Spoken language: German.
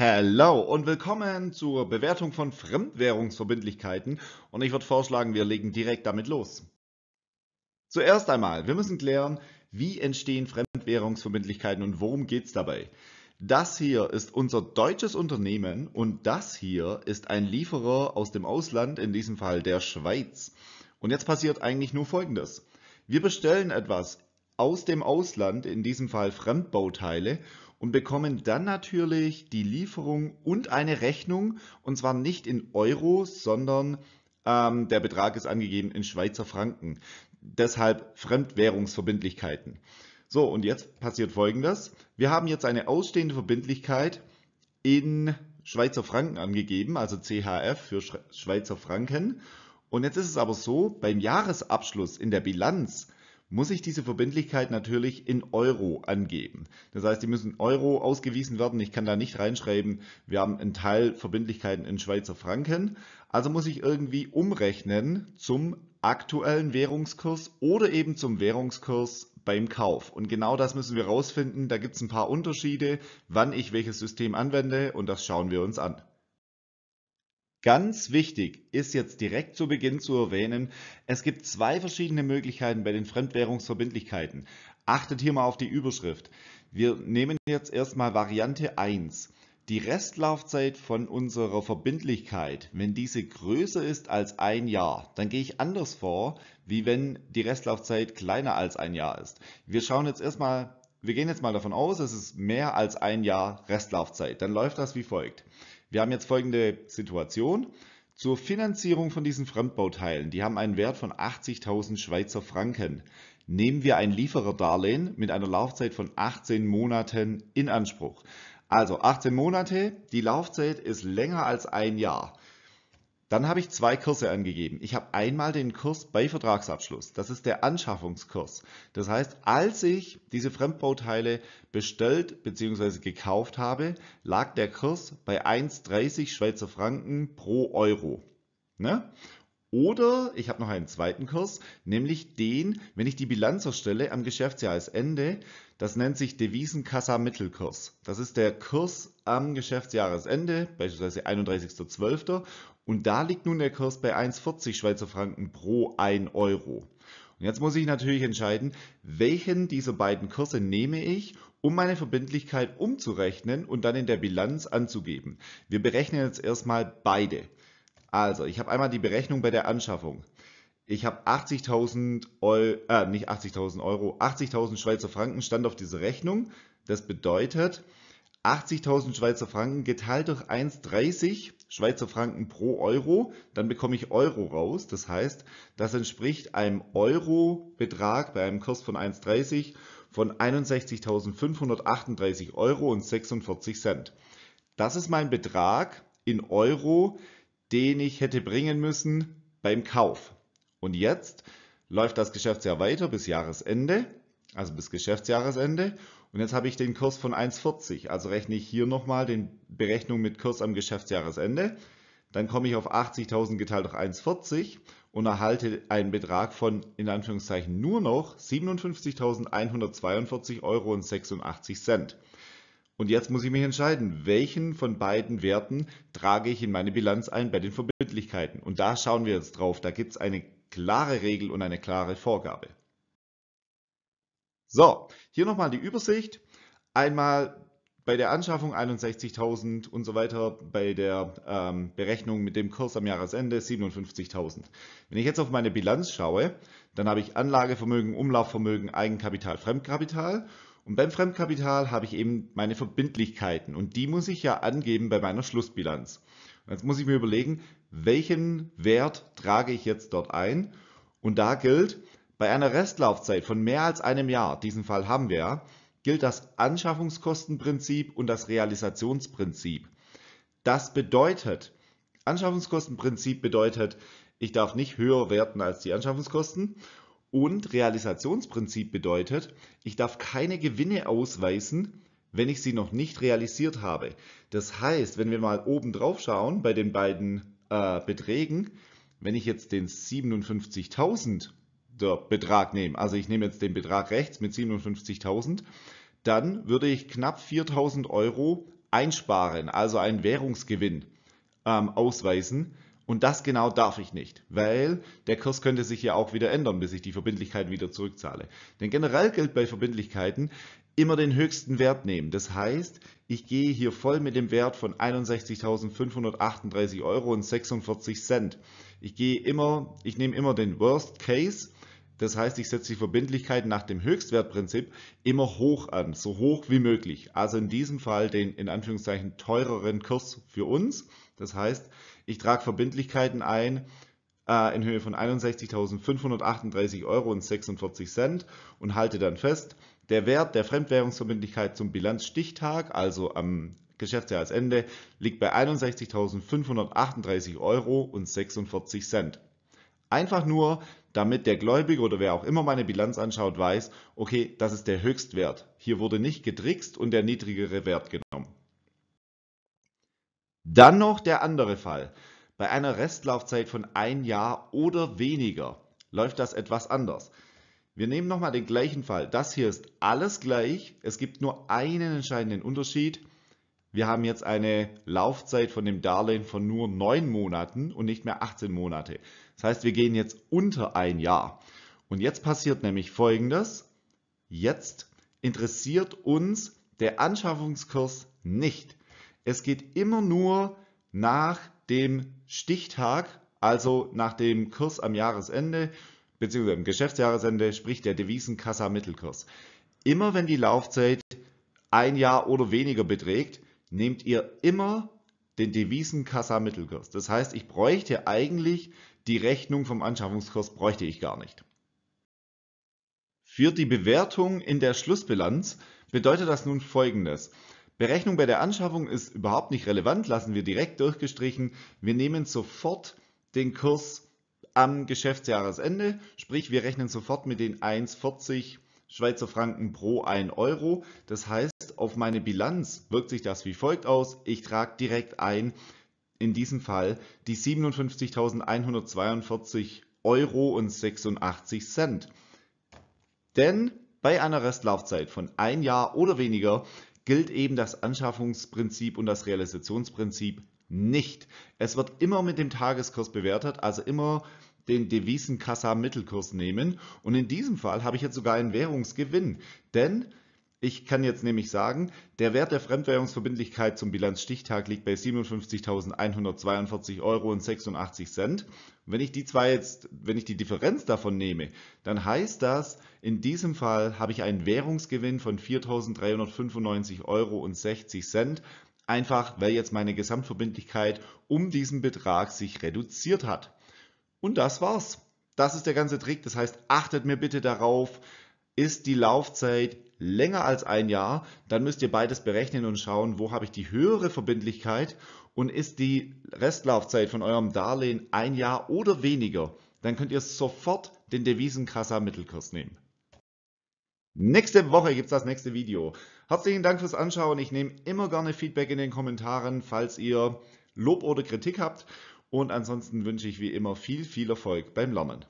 Hallo und willkommen zur Bewertung von Fremdwährungsverbindlichkeiten und ich würde vorschlagen, wir legen direkt damit los. Zuerst einmal, wir müssen klären, wie entstehen Fremdwährungsverbindlichkeiten und worum geht es dabei. Das hier ist unser deutsches Unternehmen und das hier ist ein Lieferer aus dem Ausland, in diesem Fall der Schweiz. Und jetzt passiert eigentlich nur Folgendes. Wir bestellen etwas aus dem Ausland, in diesem Fall Fremdbauteile, und bekommen dann natürlich die Lieferung und eine Rechnung und zwar nicht in Euro, sondern ähm, der Betrag ist angegeben in Schweizer Franken. Deshalb Fremdwährungsverbindlichkeiten. So, und jetzt passiert Folgendes. Wir haben jetzt eine ausstehende Verbindlichkeit in Schweizer Franken angegeben, also CHF für Schweizer Franken. Und jetzt ist es aber so, beim Jahresabschluss in der Bilanz muss ich diese Verbindlichkeit natürlich in Euro angeben. Das heißt, die müssen Euro ausgewiesen werden. Ich kann da nicht reinschreiben, wir haben einen Teil Verbindlichkeiten in Schweizer Franken. Also muss ich irgendwie umrechnen zum aktuellen Währungskurs oder eben zum Währungskurs beim Kauf. Und genau das müssen wir rausfinden. Da gibt es ein paar Unterschiede, wann ich welches System anwende und das schauen wir uns an. Ganz wichtig ist jetzt direkt zu Beginn zu erwähnen, es gibt zwei verschiedene Möglichkeiten bei den Fremdwährungsverbindlichkeiten. Achtet hier mal auf die Überschrift. Wir nehmen jetzt erstmal Variante 1. Die Restlaufzeit von unserer Verbindlichkeit, wenn diese größer ist als ein Jahr, dann gehe ich anders vor, wie wenn die Restlaufzeit kleiner als ein Jahr ist. Wir schauen jetzt erstmal, wir gehen jetzt mal davon aus, es ist mehr als ein Jahr Restlaufzeit. Dann läuft das wie folgt. Wir haben jetzt folgende Situation. Zur Finanzierung von diesen Fremdbauteilen, die haben einen Wert von 80.000 Schweizer Franken, nehmen wir ein Liefererdarlehen mit einer Laufzeit von 18 Monaten in Anspruch. Also 18 Monate, die Laufzeit ist länger als ein Jahr. Dann habe ich zwei Kurse angegeben. Ich habe einmal den Kurs bei Vertragsabschluss. Das ist der Anschaffungskurs. Das heißt, als ich diese Fremdbauteile bestellt bzw. gekauft habe, lag der Kurs bei 1,30 Schweizer Franken pro Euro. Ne? Oder ich habe noch einen zweiten Kurs, nämlich den, wenn ich die Bilanz erstelle am Geschäftsjahresende. Das nennt sich Devisenkassa-Mittelkurs. Das ist der Kurs am Geschäftsjahresende, beispielsweise 31.12. Und da liegt nun der Kurs bei 1,40 Schweizer Franken pro 1 Euro. Und jetzt muss ich natürlich entscheiden, welchen dieser beiden Kurse nehme ich, um meine Verbindlichkeit umzurechnen und dann in der Bilanz anzugeben. Wir berechnen jetzt erstmal beide. Also, ich habe einmal die Berechnung bei der Anschaffung. Ich habe 80.000 Euro, äh, nicht 80.000 Euro, 80.000 Schweizer Franken stand auf diese Rechnung. Das bedeutet, 80.000 Schweizer Franken geteilt durch 1,30 Schweizer Franken pro Euro, dann bekomme ich Euro raus. Das heißt, das entspricht einem Euro-Betrag bei einem Kurs von 1,30 von 61.538 Euro und 46 Cent. Das ist mein Betrag in Euro, den ich hätte bringen müssen beim Kauf. Und jetzt läuft das Geschäftsjahr weiter bis Jahresende, also bis Geschäftsjahresende. Und jetzt habe ich den Kurs von 1,40. Also rechne ich hier nochmal die Berechnung mit Kurs am Geschäftsjahresende. Dann komme ich auf 80.000 geteilt durch 1,40 und erhalte einen Betrag von in Anführungszeichen nur noch 57.142,86 Euro. Und jetzt muss ich mich entscheiden, welchen von beiden Werten trage ich in meine Bilanz ein bei den Verbindlichkeiten. Und da schauen wir jetzt drauf. Da gibt es eine klare Regel und eine klare Vorgabe. So, hier nochmal die Übersicht. Einmal bei der Anschaffung 61.000 und so weiter, bei der ähm, Berechnung mit dem Kurs am Jahresende 57.000. Wenn ich jetzt auf meine Bilanz schaue, dann habe ich Anlagevermögen, Umlaufvermögen, Eigenkapital, Fremdkapital und beim Fremdkapital habe ich eben meine Verbindlichkeiten und die muss ich ja angeben bei meiner Schlussbilanz. Und jetzt muss ich mir überlegen, welchen Wert trage ich jetzt dort ein? Und da gilt, bei einer Restlaufzeit von mehr als einem Jahr, diesen Fall haben wir ja, gilt das Anschaffungskostenprinzip und das Realisationsprinzip. Das bedeutet, Anschaffungskostenprinzip bedeutet, ich darf nicht höher werten als die Anschaffungskosten und Realisationsprinzip bedeutet, ich darf keine Gewinne ausweisen, wenn ich sie noch nicht realisiert habe. Das heißt, wenn wir mal oben drauf schauen bei den beiden äh, Beträgen, wenn ich jetzt den 57.000 Betrag nehme, also ich nehme jetzt den Betrag rechts mit 57.000, dann würde ich knapp 4.000 Euro einsparen, also einen Währungsgewinn ähm, ausweisen. Und das genau darf ich nicht, weil der Kurs könnte sich ja auch wieder ändern, bis ich die Verbindlichkeiten wieder zurückzahle. Denn generell gilt bei Verbindlichkeiten immer den höchsten Wert nehmen. Das heißt, ich gehe hier voll mit dem Wert von 61.538 Euro und 46 Cent. Ich gehe immer, ich nehme immer den Worst Case. Das heißt, ich setze die Verbindlichkeiten nach dem Höchstwertprinzip immer hoch an, so hoch wie möglich. Also in diesem Fall den in Anführungszeichen teureren Kurs für uns. Das heißt, ich trage Verbindlichkeiten ein äh, in Höhe von 61.538,46 Euro und, halte dann fest, der Wert der Fremdwährungsverbindlichkeit zum Bilanzstichtag, also am Geschäftsjahresende, liegt bei 61.538,46 Euro Einfach nur, damit der Gläubige oder wer auch immer meine Bilanz anschaut, weiß, okay, das ist der Höchstwert. Hier wurde nicht getrickst und der niedrigere Wert genommen. Dann noch der andere Fall. Bei einer Restlaufzeit von ein Jahr oder weniger läuft das etwas anders. Wir nehmen nochmal den gleichen Fall. Das hier ist alles gleich. Es gibt nur einen entscheidenden Unterschied. Wir haben jetzt eine Laufzeit von dem Darlehen von nur 9 Monaten und nicht mehr 18 Monate. Das heißt, wir gehen jetzt unter ein Jahr. Und jetzt passiert nämlich Folgendes. Jetzt interessiert uns der Anschaffungskurs nicht. Es geht immer nur nach dem Stichtag, also nach dem Kurs am Jahresende bzw. im Geschäftsjahresende, sprich der Devisenkassa-Mittelkurs. Immer wenn die Laufzeit ein Jahr oder weniger beträgt, nehmt ihr immer den Devisenkassa-Mittelkurs. Das heißt, ich bräuchte eigentlich die Rechnung vom Anschaffungskurs bräuchte ich gar nicht. Für die Bewertung in der Schlussbilanz bedeutet das nun folgendes. Berechnung bei der Anschaffung ist überhaupt nicht relevant, lassen wir direkt durchgestrichen. Wir nehmen sofort den Kurs am Geschäftsjahresende, sprich wir rechnen sofort mit den 1,40 Schweizer Franken pro 1 Euro. Das heißt, auf meine Bilanz wirkt sich das wie folgt aus. Ich trage direkt ein, in diesem Fall die 57.142,86 Euro Denn bei einer Restlaufzeit von ein Jahr oder weniger gilt eben das Anschaffungsprinzip und das Realisationsprinzip nicht. Es wird immer mit dem Tageskurs bewertet, also immer den Devisenkassa-Mittelkurs nehmen. Und in diesem Fall habe ich jetzt sogar einen Währungsgewinn, denn ich kann jetzt nämlich sagen, der Wert der Fremdwährungsverbindlichkeit zum Bilanzstichtag liegt bei 57.142,86 Euro. Wenn ich die zwei jetzt, wenn ich die Differenz davon nehme, dann heißt das, in diesem Fall habe ich einen Währungsgewinn von 4.395,60 Euro. Einfach, weil jetzt meine Gesamtverbindlichkeit um diesen Betrag sich reduziert hat. Und das war's. Das ist der ganze Trick. Das heißt, achtet mir bitte darauf, ist die Laufzeit länger als ein Jahr, dann müsst ihr beides berechnen und schauen, wo habe ich die höhere Verbindlichkeit und ist die Restlaufzeit von eurem Darlehen ein Jahr oder weniger, dann könnt ihr sofort den Devisenkrasser Mittelkurs nehmen. Nächste Woche gibt es das nächste Video. Herzlichen Dank fürs Anschauen. Ich nehme immer gerne Feedback in den Kommentaren, falls ihr Lob oder Kritik habt. Und ansonsten wünsche ich wie immer viel, viel Erfolg beim Lernen.